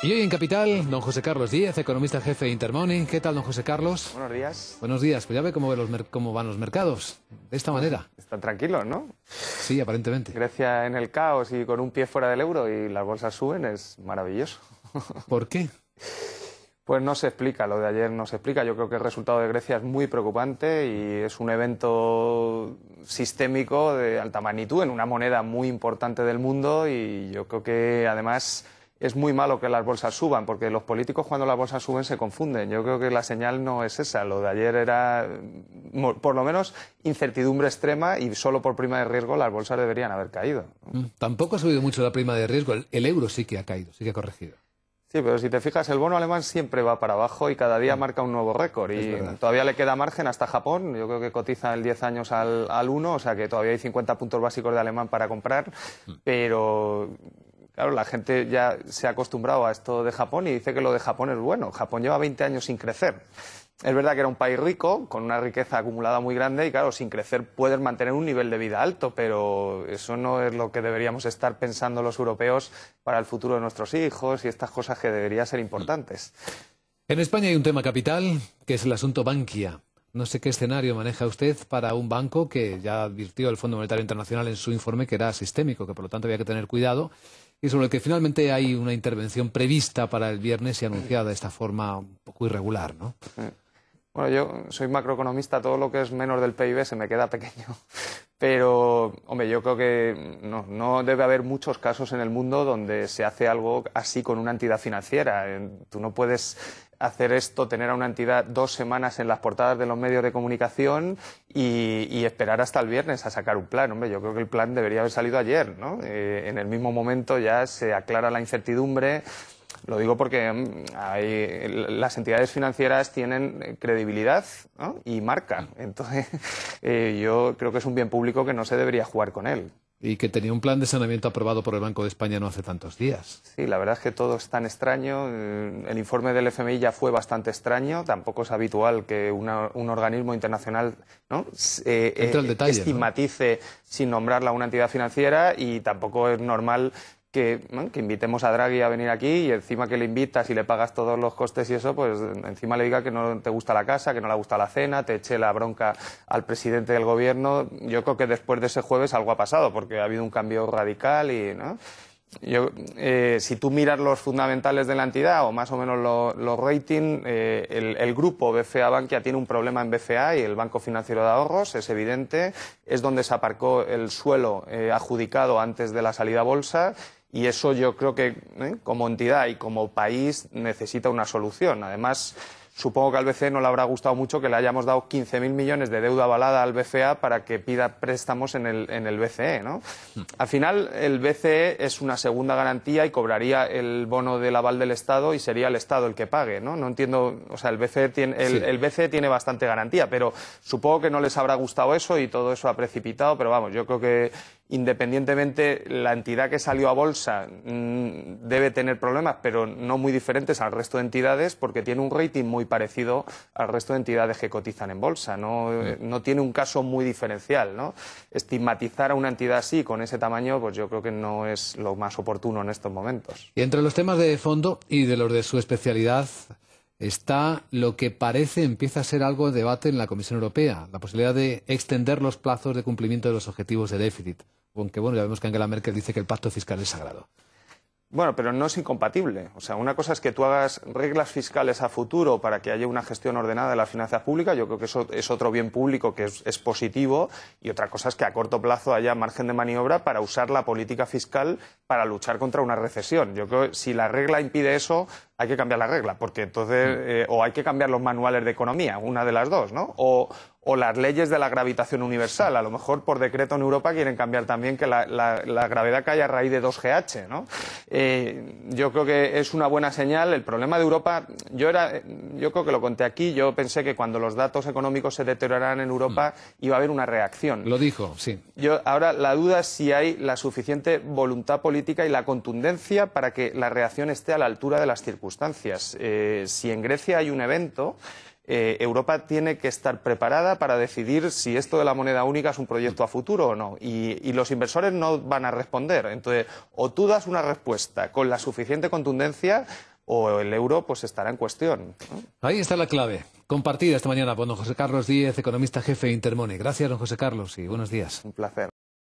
Y hoy en Capital, don José Carlos Díaz, economista jefe de Intermoney. ¿Qué tal, don José Carlos? Buenos días. Buenos días. Pues ya ve cómo, cómo van los mercados, de esta manera. Están tranquilos, ¿no? Sí, aparentemente. Grecia en el caos y con un pie fuera del euro y las bolsas suben, es maravilloso. ¿Por qué? Pues no se explica, lo de ayer no se explica. Yo creo que el resultado de Grecia es muy preocupante y es un evento sistémico de alta magnitud en una moneda muy importante del mundo y yo creo que además es muy malo que las bolsas suban, porque los políticos cuando las bolsas suben se confunden. Yo creo que la señal no es esa. Lo de ayer era, mm, por lo menos, incertidumbre extrema y solo por prima de riesgo las bolsas deberían haber caído. Mm, tampoco ha subido mucho la prima de riesgo. El, euro sí que ha caído, sí que ha corregido. Sí, pero si te fijas, el bono alemán siempre va para abajo y cada día marca un nuevo récord. Y todavía le queda margen hasta Japón. Yo creo que cotiza el 10 años al, al 1, o sea que todavía hay 50 puntos básicos de alemán para comprar. Mm. Pero Claro, la gente ya se ha acostumbrado a esto de Japón y dice que lo de Japón es bueno. Japón lleva 20 años sin crecer. Es verdad que era un país rico, con una riqueza acumulada muy grande y claro, sin crecer puedes mantener un nivel de vida alto, pero eso no es lo que deberíamos estar pensando los europeos para el futuro de nuestros hijos y estas cosas que deberían ser importantes. En España hay un tema capital, que es el asunto Bankia. No sé qué escenario maneja usted para un banco que ya advirtió el Fondo Monetario Internacional en su informe que era sistémico, que por lo tanto había que tener cuidado, y sobre el que finalmente hay una intervención prevista para el viernes y anunciada de esta forma un poco irregular, ¿no? Bueno, yo soy macroeconomista, todo lo que es menos del PIB se me queda pequeño. Pero, hombre, yo creo que no, debe haber muchos casos en el mundo donde se hace algo así con una entidad financiera. Eh, tú no puedes hacer esto, tener a una entidad dos semanas en las portadas de los medios de comunicación y, esperar hasta el viernes a sacar un plan. Hombre, yo creo que el plan debería haber salido ayer, ¿no? Eh, en el mismo momento ya se aclara la incertidumbre lo digo porque mm, hay, las entidades financieras tienen eh, credibilidad ah. y marca. Entonces, eh, yo creo que es un bien público que no se debería jugar con él. Y que tenía un plan de saneamiento aprobado por el Banco de España no hace tantos días. Sí, la verdad es que todo es tan extraño. Eh, el informe del FMI ya fue bastante extraño. Tampoco es habitual que un organismo internacional ¿no? estigmatice sin nombrarla una entidad financiera y tampoco es normal que, invitemos a Draghi a venir aquí y encima que le invitas y le pagas todos los costes y eso, pues encima le diga que no te gusta la casa, que no le gusta la cena, te eche la bronca al presidente del gobierno. Yo creo que después de ese jueves algo ha pasado, porque ha habido un cambio radical y, ¿no? Eh, si tú miras los fundamentales de la entidad o más o menos los rating ratings, eh, el, grupo BFA Bankia tiene un problema en BFA y el Banco Financiero de Ahorros, es evidente, es donde se aparcó el suelo eh, adjudicado antes de la salida a bolsa y eso yo creo que ¿eh? como entidad y como país necesita una solución. Además, supongo que al BCE no le habrá gustado mucho que le hayamos dado 15.000 millones de deuda avalada al BCA e para que pida préstamos en el, en el BCE. ¿no? Hmm. Al final, el BCE es una segunda garantía y cobraría el bono del aval del Estado y sería el Estado el que pague. No, no entiendo, o sea, el BCE, tiene, el BCE tiene bastante garantía, pero supongo que no les habrá gustado eso y todo eso ha precipitado, pero vamos, yo creo que Independientemente, la entidad que salió a bolsa mm, debe tener problemas, pero no muy diferentes al resto de entidades, porque tiene un rating muy parecido al resto de entidades que cotizan en bolsa. No, tiene un caso muy diferencial. Estigmatizar a una entidad así, con ese tamaño, pues yo creo que no es lo más oportuno en estos momentos. Y entre los temas de fondo y de los de su especialidad, está lo que parece empieza a ser algo de debate en la Comisión Europea, la posibilidad de extender los plazos de cumplimiento de los objetivos de déficit aunque bueno, ya vemos que Angela Merkel dice que el pacto fiscal es sagrado. Bueno, pero no es incompatible. O sea, una cosa es que tú hagas reglas fiscales a futuro para que haya una gestión ordenada de las finanzas públicas. Yo creo que eso es otro bien público que es, positivo. Y otra cosa es que a corto plazo haya margen de maniobra para usar la política fiscal para luchar contra una recesión. Yo creo que si la regla impide eso, hay que cambiar la regla. Porque entonces, mm. eh, o hay que cambiar los manuales de economía, una de las dos, ¿no? o las leyes de la gravitación universal. A lo mejor por decreto en Europa quieren cambiar también que la, gravedad caiga a raíz de 2GH. ¿no? Eh, yo creo que es una buena señal. El problema de Europa, yo, era, yo creo que lo conté aquí, yo pensé que cuando los datos económicos se deterioraran en Europa mm. iba a haber una reacción. Lo dijo, sí. Yo, ahora la duda es si hay la suficiente voluntad política y la contundencia para que la reacción esté a la altura de las circunstancias. Eh, si en Grecia hay un evento, eh, Europa tiene que estar preparada para decidir si esto de la moneda única es un proyecto a futuro o no. Y, los inversores no van a responder. Entonces, o tú das una respuesta con la suficiente contundencia o el euro pues estará en cuestión. Ahí está la clave. Compartida esta mañana por don José Carlos Díez, economista jefe de Intermone. Gracias, don José Carlos, y buenos días. Un placer.